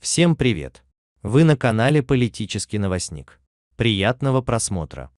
Всем привет! Вы на канале «Политический новостник». Приятного просмотра!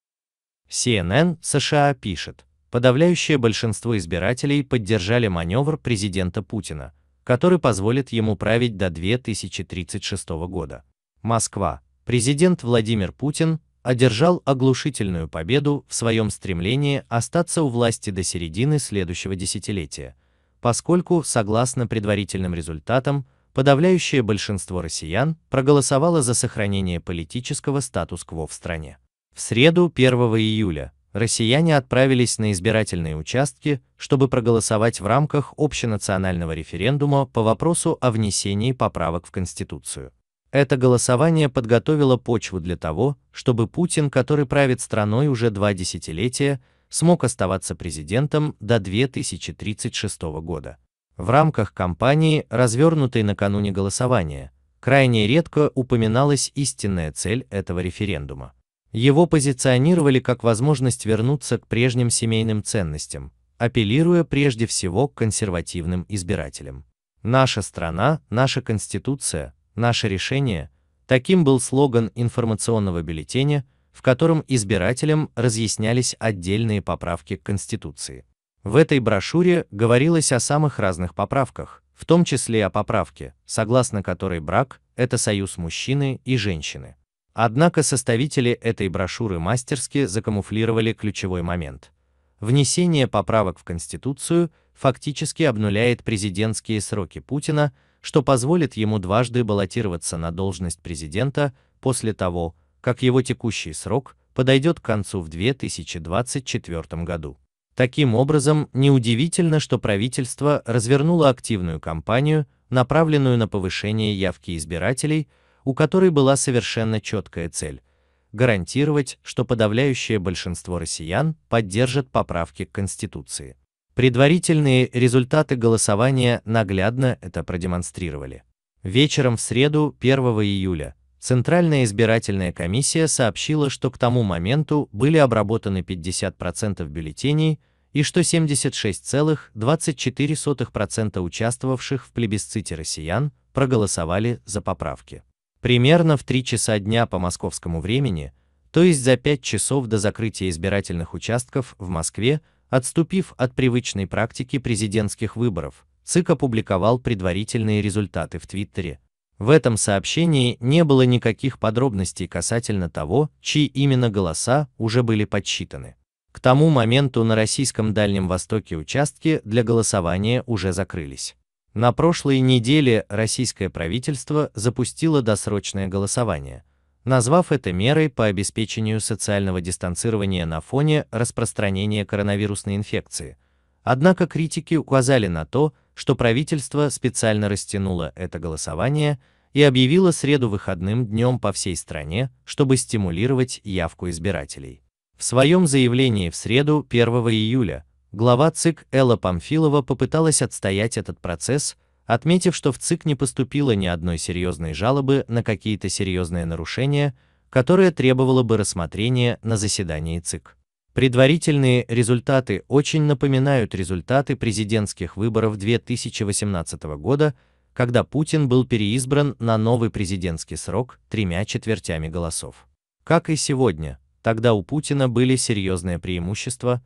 CNN США пишет, подавляющее большинство избирателей поддержали маневр президента Путина, который позволит ему править до 2036 года. Москва. Президент Владимир Путин одержал оглушительную победу в своем стремлении остаться у власти до середины следующего десятилетия – поскольку, согласно предварительным результатам, подавляющее большинство россиян проголосовало за сохранение политического статус-кво в стране. В среду 1 июля россияне отправились на избирательные участки, чтобы проголосовать в рамках общенационального референдума по вопросу о внесении поправок в Конституцию. Это голосование подготовило почву для того, чтобы Путин, который правит страной уже два десятилетия, смог оставаться президентом до 2036 года. В рамках кампании, развернутой накануне голосования, крайне редко упоминалась истинная цель этого референдума. Его позиционировали как возможность вернуться к прежним семейным ценностям, апеллируя прежде всего к консервативным избирателям. «Наша страна, наша Конституция, наше решение» – таким был слоган информационного бюллетеня – в котором избирателям разъяснялись отдельные поправки к Конституции. В этой брошюре говорилось о самых разных поправках, в том числе о поправке, согласно которой брак – это союз мужчины и женщины. Однако составители этой брошюры мастерски закамуфлировали ключевой момент. Внесение поправок в Конституцию фактически обнуляет президентские сроки Путина, что позволит ему дважды баллотироваться на должность президента после того, как его текущий срок подойдет к концу в 2024 году. Таким образом, неудивительно, что правительство развернуло активную кампанию, направленную на повышение явки избирателей, у которой была совершенно четкая цель – гарантировать, что подавляющее большинство россиян поддержат поправки к Конституции. Предварительные результаты голосования наглядно это продемонстрировали. Вечером в среду 1 июля Центральная избирательная комиссия сообщила, что к тому моменту были обработаны 50% бюллетеней и что 76,24% участвовавших в плебисците россиян проголосовали за поправки. Примерно в 3 часа дня по московскому времени, то есть за 5 часов до закрытия избирательных участков в Москве, отступив от привычной практики президентских выборов, ЦИК опубликовал предварительные результаты в Твиттере – в этом сообщении не было никаких подробностей касательно того, чьи именно голоса уже были подсчитаны. К тому моменту на российском Дальнем Востоке участки для голосования уже закрылись. На прошлой неделе российское правительство запустило досрочное голосование, назвав это мерой по обеспечению социального дистанцирования на фоне распространения коронавирусной инфекции. Однако критики указали на то, что правительство специально растянуло это голосование и объявило среду выходным днем по всей стране, чтобы стимулировать явку избирателей. В своем заявлении в среду 1 июля глава ЦИК Элла Памфилова попыталась отстоять этот процесс, отметив, что в ЦИК не поступило ни одной серьезной жалобы на какие-то серьезные нарушения, которое требовало бы рассмотрения на заседании ЦИК. Предварительные результаты очень напоминают результаты президентских выборов 2018 года, когда Путин был переизбран на новый президентский срок тремя четвертями голосов. Как и сегодня, тогда у Путина были серьезные преимущества,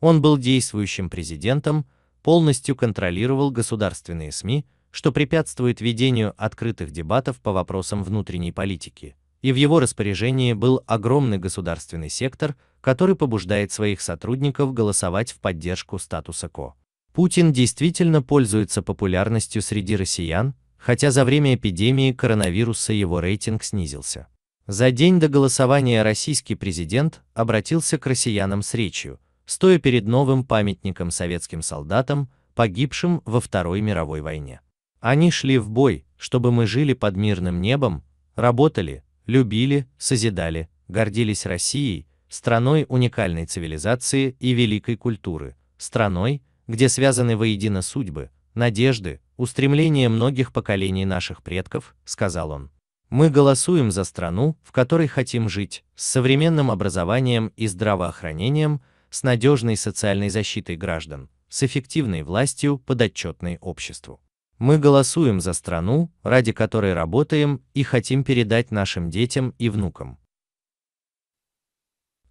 он был действующим президентом, полностью контролировал государственные СМИ, что препятствует ведению открытых дебатов по вопросам внутренней политики, и в его распоряжении был огромный государственный сектор – который побуждает своих сотрудников голосовать в поддержку статуса КО. Путин действительно пользуется популярностью среди россиян, хотя за время эпидемии коронавируса его рейтинг снизился. За день до голосования российский президент обратился к россиянам с речью, стоя перед новым памятником советским солдатам, погибшим во Второй мировой войне. Они шли в бой, чтобы мы жили под мирным небом, работали, любили, созидали, гордились Россией, страной уникальной цивилизации и великой культуры, страной, где связаны воедино судьбы, надежды, устремления многих поколений наших предков, сказал он. Мы голосуем за страну, в которой хотим жить, с современным образованием и здравоохранением, с надежной социальной защитой граждан, с эффективной властью, подотчетной обществу. Мы голосуем за страну, ради которой работаем и хотим передать нашим детям и внукам.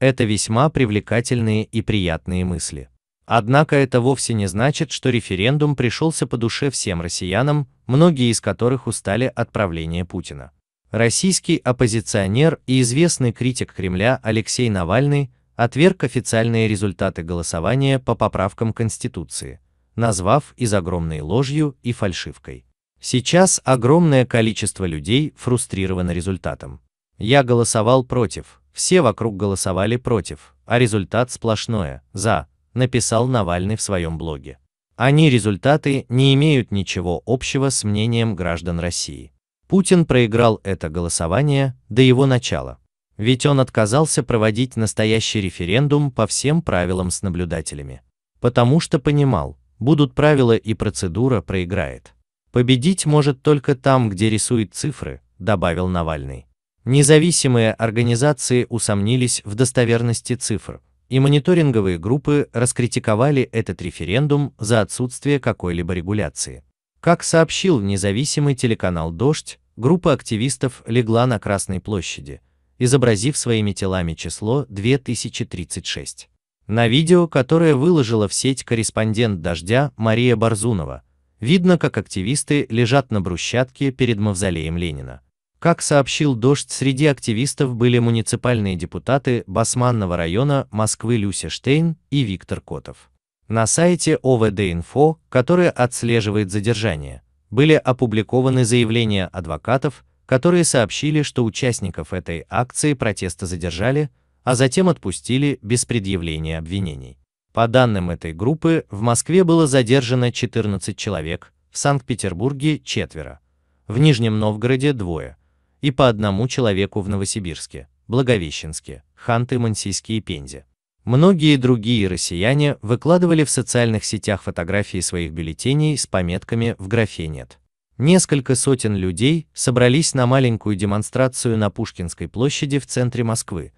Это весьма привлекательные и приятные мысли. Однако это вовсе не значит, что референдум пришелся по душе всем россиянам, многие из которых устали от правления Путина. Российский оппозиционер и известный критик Кремля Алексей Навальный отверг официальные результаты голосования по поправкам Конституции, назвав из огромной ложью и фальшивкой. Сейчас огромное количество людей фрустрировано результатом. Я голосовал против, все вокруг голосовали против, а результат сплошное «за», написал Навальный в своем блоге. Они результаты не имеют ничего общего с мнением граждан России. Путин проиграл это голосование до его начала. Ведь он отказался проводить настоящий референдум по всем правилам с наблюдателями. Потому что понимал, будут правила и процедура проиграет. Победить может только там, где рисует цифры, добавил Навальный. Независимые организации усомнились в достоверности цифр, и мониторинговые группы раскритиковали этот референдум за отсутствие какой-либо регуляции. Как сообщил независимый телеканал «Дождь», группа активистов легла на Красной площади, изобразив своими телами число 2036. На видео, которое выложила в сеть корреспондент «Дождя» Мария Барзунова, видно, как активисты лежат на брусчатке перед мавзолеем Ленина. Как сообщил «Дождь», среди активистов были муниципальные депутаты Басманного района Москвы Люся Штейн и Виктор Котов. На сайте ОВД-Инфо, который отслеживает задержание, были опубликованы заявления адвокатов, которые сообщили, что участников этой акции протеста задержали, а затем отпустили без предъявления обвинений. По данным этой группы, в Москве было задержано 14 человек, в Санкт-Петербурге – четверо, в Нижнем Новгороде – двое – и по одному человеку в Новосибирске, Благовещенске, Ханты-Мансийске и Пензе. Многие другие россияне выкладывали в социальных сетях фотографии своих бюллетеней с пометками в графе «нет». Несколько сотен людей собрались на маленькую демонстрацию на Пушкинской площади в центре Москвы,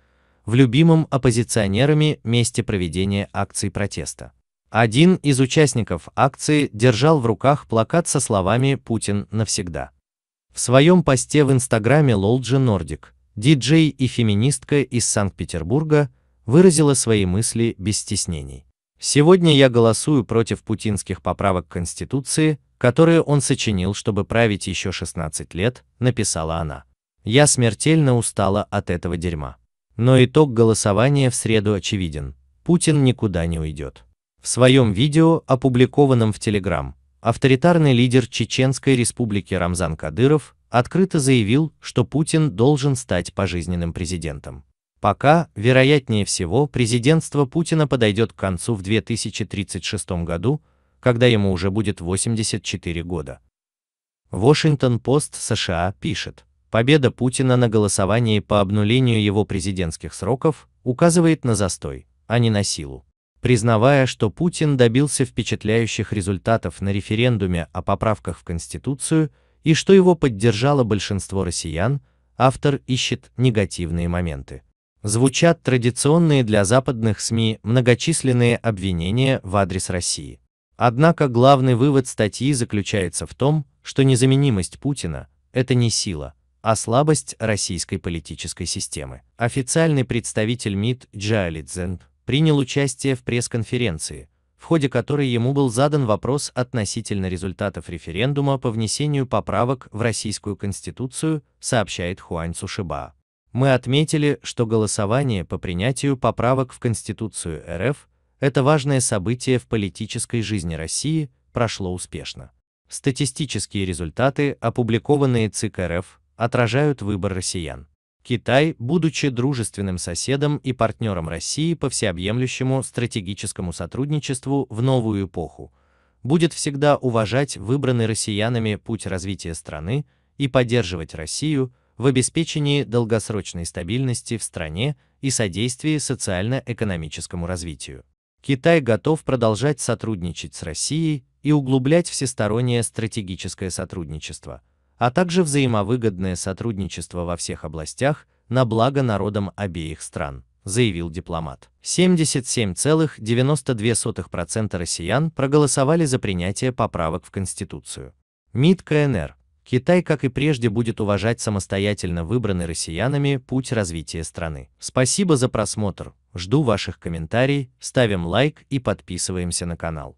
в любимом оппозиционерами месте проведения акций протеста. Один из участников акции держал в руках плакат со словами «Путин навсегда». В своем посте в инстаграме Лолджи Нордик, диджей и феминистка из Санкт-Петербурга, выразила свои мысли без стеснений. Сегодня я голосую против путинских поправок Конституции, которые он сочинил, чтобы править еще 16 лет, написала она. Я смертельно устала от этого дерьма. Но итог голосования в среду очевиден. Путин никуда не уйдет. В своем видео, опубликованном в Телеграм, авторитарный лидер Чеченской республики Рамзан Кадыров открыто заявил, что Путин должен стать пожизненным президентом. Пока, вероятнее всего, президентство Путина подойдет к концу в 2036 году, когда ему уже будет 84 года. Вашингтон-Пост США пишет, победа Путина на голосовании по обнулению его президентских сроков указывает на застой, а не на силу признавая, что Путин добился впечатляющих результатов на референдуме о поправках в Конституцию и что его поддержало большинство россиян, автор ищет негативные моменты. Звучат традиционные для западных СМИ многочисленные обвинения в адрес России. Однако главный вывод статьи заключается в том, что незаменимость Путина – это не сила, а слабость российской политической системы. Официальный представитель МИД Джаалидзен принял участие в пресс-конференции, в ходе которой ему был задан вопрос относительно результатов референдума по внесению поправок в Российскую Конституцию, сообщает Хуань Сушиба. Мы отметили, что голосование по принятию поправок в Конституцию РФ – это важное событие в политической жизни России, прошло успешно. Статистические результаты, опубликованные ЦИК РФ, отражают выбор россиян. Китай, будучи дружественным соседом и партнером России по всеобъемлющему стратегическому сотрудничеству в новую эпоху, будет всегда уважать выбранный россиянами путь развития страны и поддерживать Россию в обеспечении долгосрочной стабильности в стране и содействии социально-экономическому развитию. Китай готов продолжать сотрудничать с Россией и углублять всестороннее стратегическое сотрудничество – а также взаимовыгодное сотрудничество во всех областях на благо народам обеих стран, заявил дипломат. 77,92% россиян проголосовали за принятие поправок в Конституцию. МИД КНР. Китай, как и прежде, будет уважать самостоятельно выбранный россиянами путь развития страны. Спасибо за просмотр, жду ваших комментариев, ставим лайк и подписываемся на канал.